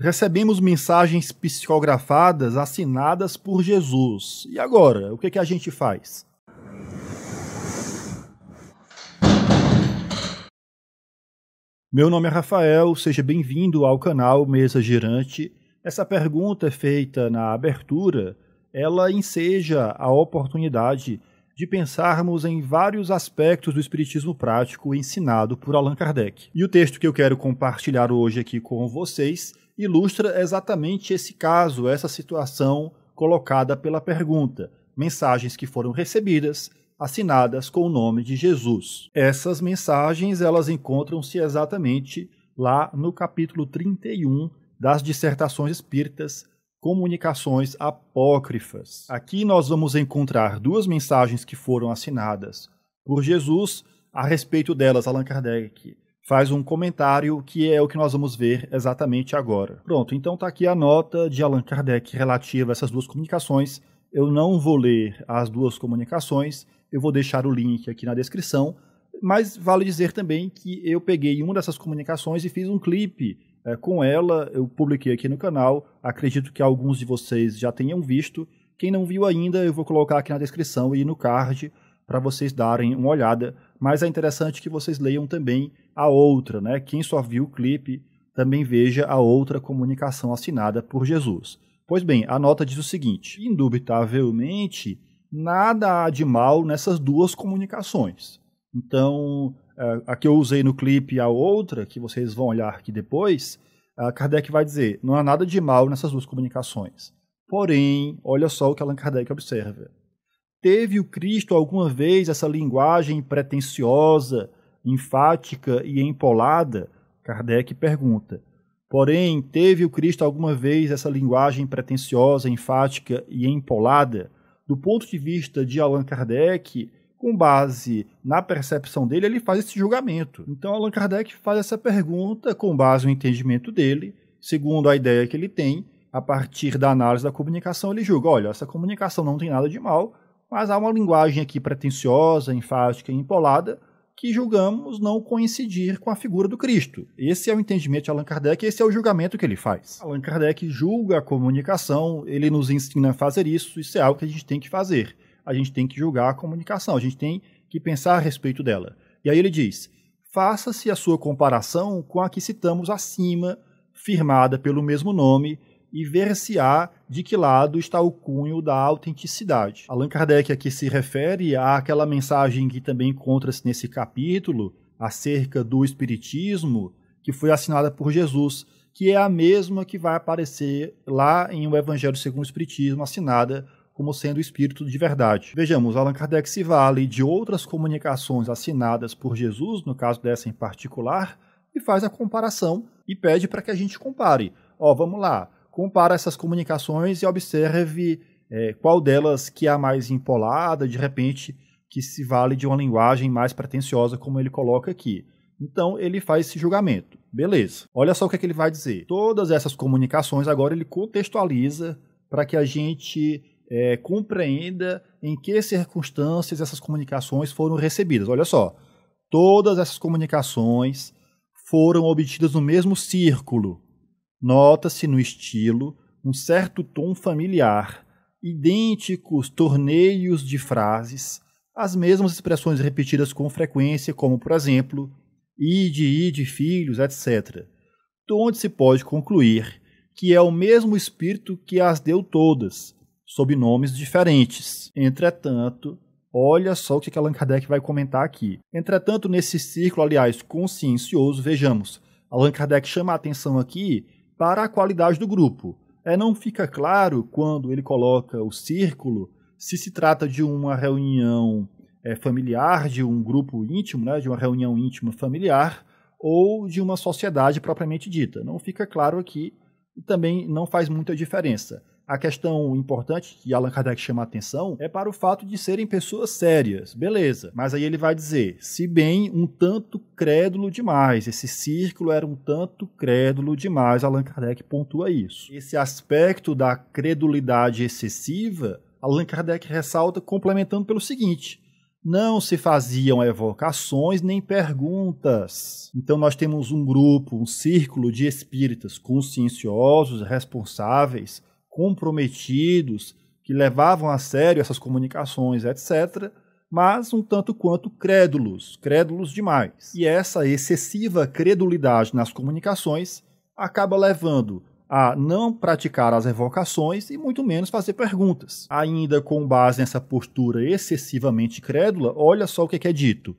Recebemos mensagens psicografadas assinadas por Jesus. E agora, o que, que a gente faz? Meu nome é Rafael, seja bem-vindo ao canal Mesa Girante. Essa pergunta é feita na abertura, ela enseja a oportunidade de pensarmos em vários aspectos do espiritismo prático ensinado por Allan Kardec. E o texto que eu quero compartilhar hoje aqui com vocês ilustra exatamente esse caso, essa situação colocada pela pergunta. Mensagens que foram recebidas, assinadas com o nome de Jesus. Essas mensagens elas encontram-se exatamente lá no capítulo 31 das dissertações espíritas Comunicações Apócrifas. Aqui nós vamos encontrar duas mensagens que foram assinadas por Jesus, a respeito delas Allan Kardec faz um comentário que é o que nós vamos ver exatamente agora. Pronto, então está aqui a nota de Allan Kardec relativa a essas duas comunicações. Eu não vou ler as duas comunicações, eu vou deixar o link aqui na descrição, mas vale dizer também que eu peguei uma dessas comunicações e fiz um clipe é, com ela, eu publiquei aqui no canal, acredito que alguns de vocês já tenham visto. Quem não viu ainda, eu vou colocar aqui na descrição e no card para vocês darem uma olhada mas é interessante que vocês leiam também a outra, né? Quem só viu o clipe também veja a outra comunicação assinada por Jesus. Pois bem, a nota diz o seguinte: indubitavelmente, nada há de mal nessas duas comunicações. Então, eh, a que eu usei no clipe e a outra, que vocês vão olhar aqui depois, eh, Kardec vai dizer: não há nada de mal nessas duas comunicações. Porém, olha só o que Allan Kardec observa. Teve o Cristo alguma vez essa linguagem pretensiosa, enfática e empolada? Kardec pergunta. Porém, teve o Cristo alguma vez essa linguagem pretensiosa, enfática e empolada? Do ponto de vista de Allan Kardec, com base na percepção dele, ele faz esse julgamento. Então, Allan Kardec faz essa pergunta com base no entendimento dele, segundo a ideia que ele tem, a partir da análise da comunicação, ele julga: olha, essa comunicação não tem nada de mal, mas há uma linguagem aqui pretensiosa, enfática e empolada que julgamos não coincidir com a figura do Cristo. Esse é o entendimento de Allan Kardec, esse é o julgamento que ele faz. Allan Kardec julga a comunicação, ele nos ensina a fazer isso, isso é algo que a gente tem que fazer. A gente tem que julgar a comunicação, a gente tem que pensar a respeito dela. E aí ele diz: faça-se a sua comparação com a que citamos acima, firmada pelo mesmo nome, e ver se há de que lado está o cunho da autenticidade. Allan Kardec aqui se refere àquela mensagem que também encontra-se nesse capítulo acerca do espiritismo que foi assinada por Jesus, que é a mesma que vai aparecer lá em o Evangelho segundo o Espiritismo, assinada como sendo o espírito de verdade. Vejamos, Allan Kardec se vale de outras comunicações assinadas por Jesus, no caso dessa em particular, e faz a comparação e pede para que a gente compare. Ó, vamos lá compara essas comunicações e observe é, qual delas que é a mais empolada, de repente, que se vale de uma linguagem mais pretensiosa, como ele coloca aqui. Então ele faz esse julgamento. Beleza. Olha só o que, é que ele vai dizer. Todas essas comunicações agora ele contextualiza para que a gente é, compreenda em que circunstâncias essas comunicações foram recebidas. Olha só. Todas essas comunicações foram obtidas no mesmo círculo, Nota-se no estilo um certo tom familiar, idênticos torneios de frases, as mesmas expressões repetidas com frequência, como, por exemplo, ide, ide, filhos, etc. De onde se pode concluir que é o mesmo espírito que as deu todas, sob nomes diferentes. Entretanto, olha só o que Allan Kardec vai comentar aqui. Entretanto, nesse círculo, aliás, consciencioso, vejamos, Allan Kardec chama a atenção aqui para a qualidade do grupo. É, não fica claro quando ele coloca o círculo se se trata de uma reunião é, familiar, de um grupo íntimo, né, de uma reunião íntima familiar, ou de uma sociedade propriamente dita. Não fica claro aqui e também não faz muita diferença. A questão importante que Allan Kardec chama a atenção é para o fato de serem pessoas sérias, beleza. Mas aí ele vai dizer, se bem um tanto crédulo demais, esse círculo era um tanto crédulo demais, Allan Kardec pontua isso. Esse aspecto da credulidade excessiva, Allan Kardec ressalta complementando pelo seguinte: não se faziam evocações nem perguntas. Então nós temos um grupo, um círculo de espíritas conscienciosos, responsáveis, comprometidos, que levavam a sério essas comunicações, etc., mas um tanto quanto crédulos, crédulos demais. E essa excessiva credulidade nas comunicações acaba levando a não praticar as revocações e muito menos fazer perguntas. Ainda com base nessa postura excessivamente crédula, olha só o que é, é dito.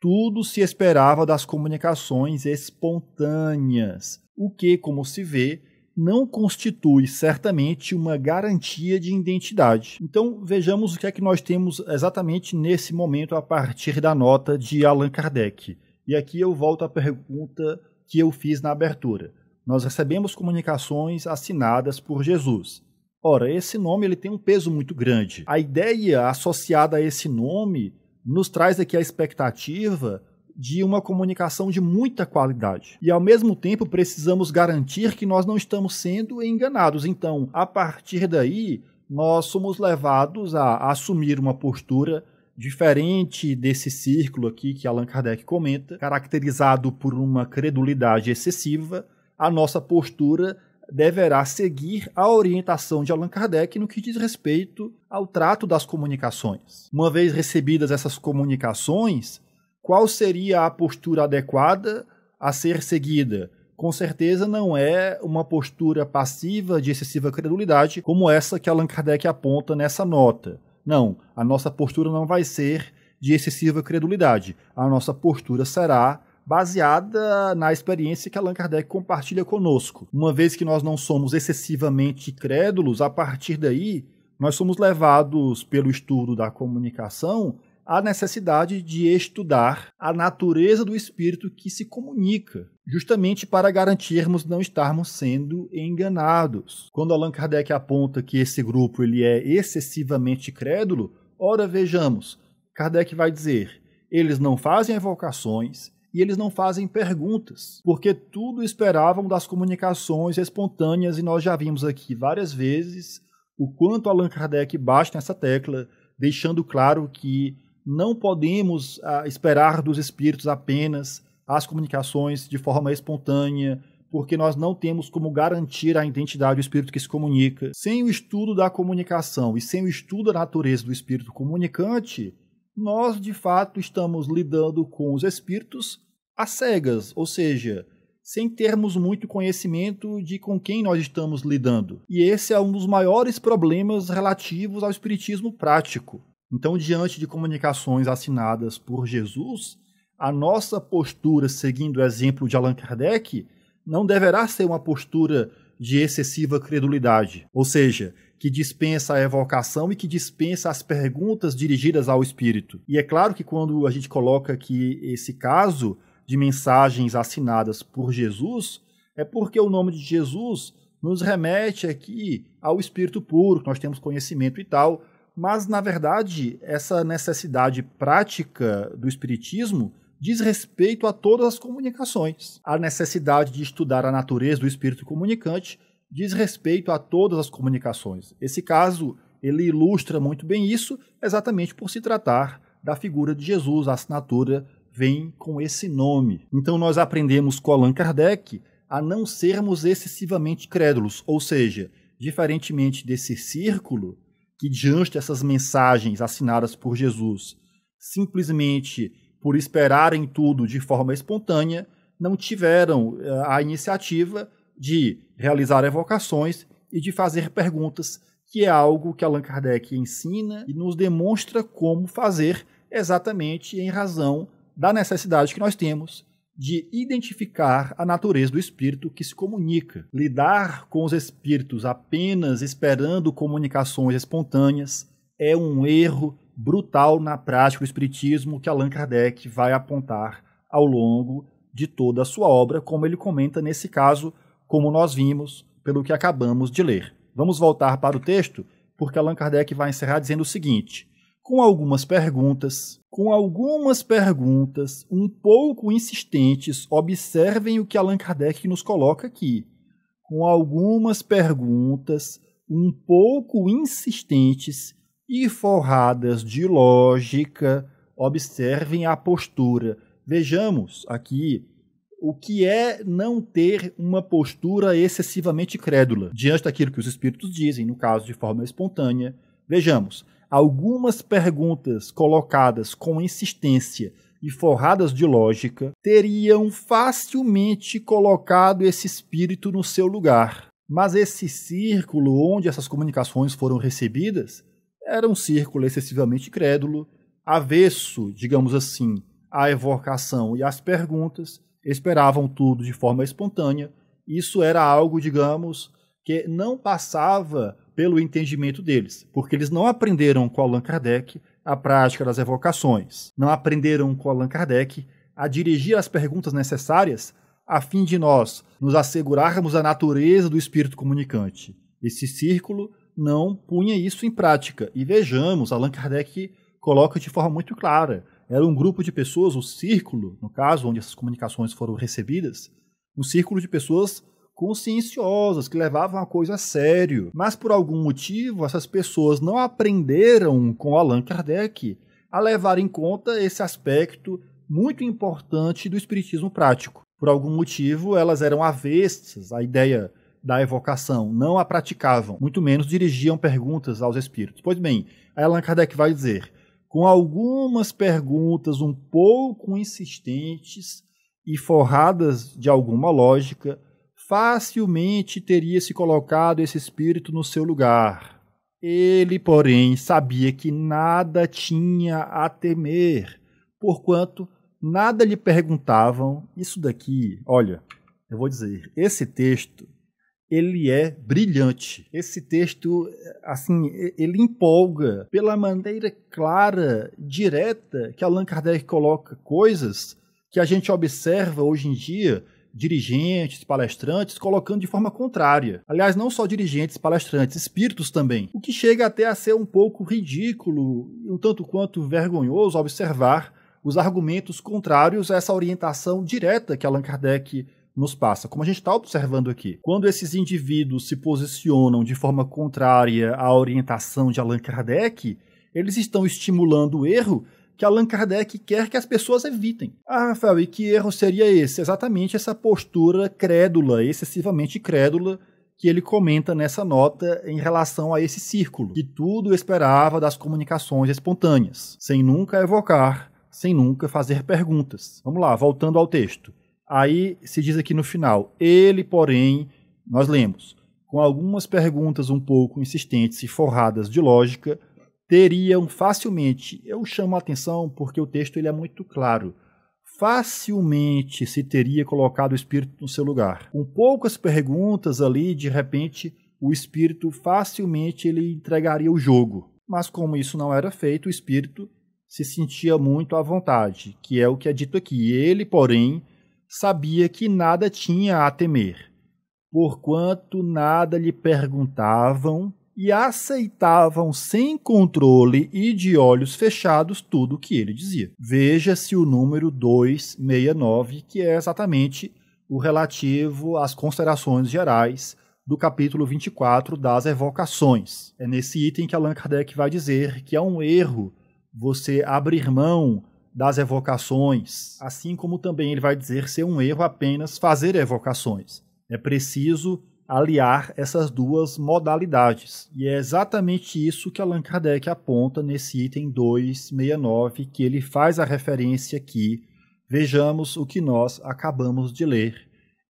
Tudo se esperava das comunicações espontâneas, o que, como se vê, não constitui certamente uma garantia de identidade. Então vejamos o que é que nós temos exatamente nesse momento a partir da nota de Allan Kardec. E aqui eu volto à pergunta que eu fiz na abertura. Nós recebemos comunicações assinadas por Jesus. Ora, esse nome ele tem um peso muito grande. A ideia associada a esse nome nos traz aqui a expectativa de uma comunicação de muita qualidade. E ao mesmo tempo precisamos garantir que nós não estamos sendo enganados. Então, a partir daí, nós somos levados a assumir uma postura diferente desse círculo aqui que Allan Kardec comenta, caracterizado por uma credulidade excessiva, a nossa postura deverá seguir a orientação de Allan Kardec no que diz respeito ao trato das comunicações. Uma vez recebidas essas comunicações, qual seria a postura adequada a ser seguida? Com certeza não é uma postura passiva de excessiva credulidade como essa que Allan Kardec aponta nessa nota. Não, a nossa postura não vai ser de excessiva credulidade. A nossa postura será baseada na experiência que Allan Kardec compartilha conosco. Uma vez que nós não somos excessivamente crédulos, a partir daí nós somos levados pelo estudo da comunicação a necessidade de estudar a natureza do espírito que se comunica, justamente para garantirmos não estarmos sendo enganados. Quando Allan Kardec aponta que esse grupo ele é excessivamente crédulo, ora vejamos, Kardec vai dizer: eles não fazem evocações, e eles não fazem perguntas, porque tudo esperavam das comunicações espontâneas, e nós já vimos aqui várias vezes o quanto Allan Kardec bate nessa tecla, deixando claro que não podemos ah, esperar dos espíritos apenas as comunicações de forma espontânea, porque nós não temos como garantir a identidade do espírito que se comunica. Sem o estudo da comunicação e sem o estudo da natureza do espírito comunicante, nós de fato estamos lidando com os espíritos às cegas, ou seja, sem termos muito conhecimento de com quem nós estamos lidando. E esse é um dos maiores problemas relativos ao espiritismo prático. Então, diante de comunicações assinadas por Jesus, a nossa postura, seguindo o exemplo de Allan Kardec, não deverá ser uma postura de excessiva credulidade, ou seja, que dispensa a evocação e que dispensa as perguntas dirigidas ao espírito. E é claro que quando a gente coloca aqui esse caso de mensagens assinadas por Jesus, é porque o nome de Jesus nos remete aqui ao espírito puro, que nós temos conhecimento e tal, mas na verdade essa necessidade prática do espiritismo diz respeito a todas as comunicações. A necessidade de estudar a natureza do espírito comunicante diz respeito a todas as comunicações. Esse caso ele ilustra muito bem isso, exatamente por se tratar da figura de Jesus, a assinatura vem com esse nome. Então nós aprendemos com Allan Kardec a não sermos excessivamente crédulos, ou seja, diferentemente desse círculo, que, diante dessas mensagens assinadas por Jesus, simplesmente por esperarem tudo de forma espontânea, não tiveram eh, a iniciativa de realizar evocações e de fazer perguntas, que é algo que Allan Kardec ensina e nos demonstra como fazer exatamente em razão da necessidade que nós temos de identificar a natureza do espírito que se comunica. Lidar com os espíritos apenas esperando comunicações espontâneas é um erro brutal na prática do espiritismo que Allan Kardec vai apontar ao longo de toda a sua obra, como ele comenta nesse caso, como nós vimos pelo que acabamos de ler. Vamos voltar para o texto, porque Allan Kardec vai encerrar dizendo o seguinte: com algumas perguntas. Com algumas perguntas um pouco insistentes, observem o que Allan Kardec nos coloca aqui. Com algumas perguntas um pouco insistentes e forradas de lógica, observem a postura. Vejamos aqui o que é não ter uma postura excessivamente crédula diante daquilo que os espíritos dizem, no caso de forma espontânea. Vejamos, algumas perguntas colocadas com insistência e forradas de lógica teriam facilmente colocado esse espírito no seu lugar. Mas esse círculo onde essas comunicações foram recebidas era um círculo excessivamente crédulo, avesso, digamos assim, à evocação e às perguntas, esperavam tudo de forma espontânea. Isso era algo, digamos, que não passava pelo entendimento deles, porque eles não aprenderam com Allan Kardec a prática das evocações, não aprenderam com Allan Kardec a dirigir as perguntas necessárias a fim de nós nos assegurarmos a natureza do espírito comunicante. Esse círculo não punha isso em prática. E vejamos, Allan Kardec coloca de forma muito clara. Era um grupo de pessoas, o círculo, no caso, onde essas comunicações foram recebidas, um círculo de pessoas conscienciosas, que levavam a coisa a sério. Mas por algum motivo, essas pessoas não aprenderam com Allan Kardec a levar em conta esse aspecto muito importante do espiritismo prático. Por algum motivo, elas eram avestas, à ideia da evocação, não a praticavam, muito menos dirigiam perguntas aos espíritos. Pois bem, Allan Kardec vai dizer: com algumas perguntas um pouco insistentes e forradas de alguma lógica, facilmente teria se colocado esse espírito no seu lugar. Ele, porém, sabia que nada tinha a temer, porquanto nada lhe perguntavam. Isso daqui, olha, eu vou dizer, esse texto ele é brilhante. Esse texto, assim, ele empolga pela maneira clara, direta que Allan Kardec coloca coisas que a gente observa hoje em dia dirigentes, palestrantes, colocando de forma contrária. Aliás, não só dirigentes, palestrantes, espíritos também. O que chega até a ser um pouco ridículo, um tanto quanto vergonhoso observar os argumentos contrários a essa orientação direta que Allan Kardec nos passa, como a gente está observando aqui. Quando esses indivíduos se posicionam de forma contrária à orientação de Allan Kardec, eles estão estimulando o erro que Allan Kardec quer que as pessoas evitem. Ah, Rafael, e que erro seria esse? Exatamente essa postura crédula, excessivamente crédula, que ele comenta nessa nota em relação a esse círculo, que tudo esperava das comunicações espontâneas, sem nunca evocar, sem nunca fazer perguntas. Vamos lá, voltando ao texto. Aí se diz aqui no final, ele, porém, nós lemos, com algumas perguntas um pouco insistentes e forradas de lógica, teriam facilmente, eu chamo a atenção porque o texto ele é muito claro, facilmente se teria colocado o espírito no seu lugar. Com poucas perguntas ali, de repente, o espírito facilmente ele entregaria o jogo. Mas como isso não era feito, o espírito se sentia muito à vontade, que é o que é dito aqui. Ele, porém, sabia que nada tinha a temer, porquanto nada lhe perguntavam e aceitavam sem controle e de olhos fechados tudo o que ele dizia. Veja-se o número 269, que é exatamente o relativo às considerações gerais do capítulo 24 das evocações. É nesse item que Allan Kardec vai dizer que é um erro você abrir mão das evocações, assim como também ele vai dizer ser um erro apenas fazer evocações. É preciso aliar essas duas modalidades. E é exatamente isso que Allan Kardec aponta nesse item 269, que ele faz a referência aqui. Vejamos o que nós acabamos de ler.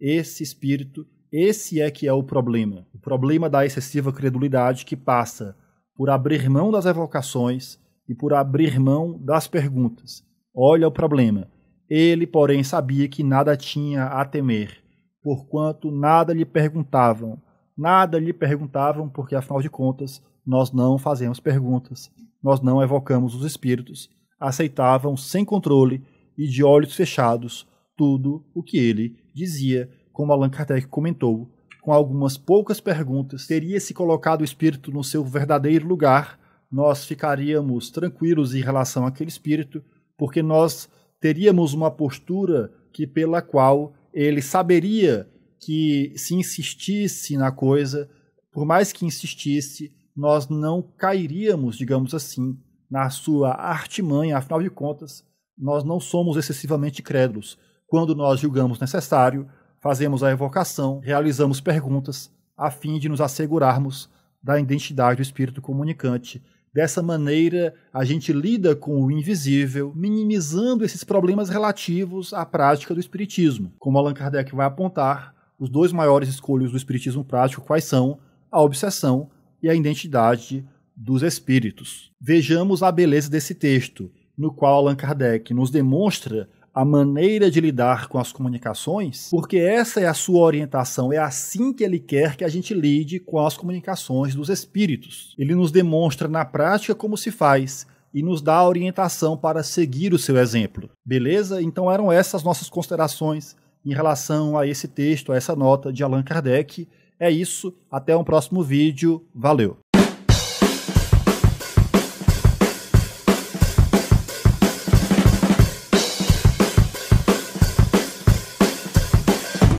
Esse espírito, esse é que é o problema. O problema da excessiva credulidade que passa por abrir mão das evocações e por abrir mão das perguntas. Olha o problema. Ele, porém, sabia que nada tinha a temer porquanto nada lhe perguntavam. Nada lhe perguntavam, porque afinal de contas, nós não fazemos perguntas, nós não evocamos os espíritos. Aceitavam sem controle e de olhos fechados tudo o que ele dizia, como Allan Kardec comentou. Com algumas poucas perguntas, teria se colocado o espírito no seu verdadeiro lugar, nós ficaríamos tranquilos em relação àquele espírito, porque nós teríamos uma postura que pela qual ele saberia que se insistisse na coisa, por mais que insistisse, nós não cairíamos, digamos assim, na sua artimanha, afinal de contas, nós não somos excessivamente crédulos. Quando nós julgamos necessário, fazemos a evocação, realizamos perguntas, a fim de nos assegurarmos da identidade do espírito comunicante, Dessa maneira, a gente lida com o invisível, minimizando esses problemas relativos à prática do espiritismo. Como Allan Kardec vai apontar, os dois maiores escolhos do espiritismo prático quais são a obsessão e a identidade dos espíritos. Vejamos a beleza desse texto, no qual Allan Kardec nos demonstra a maneira de lidar com as comunicações, porque essa é a sua orientação, é assim que ele quer que a gente lide com as comunicações dos espíritos. Ele nos demonstra na prática como se faz e nos dá a orientação para seguir o seu exemplo. Beleza? Então eram essas nossas considerações em relação a esse texto, a essa nota de Allan Kardec. É isso, até um próximo vídeo. Valeu!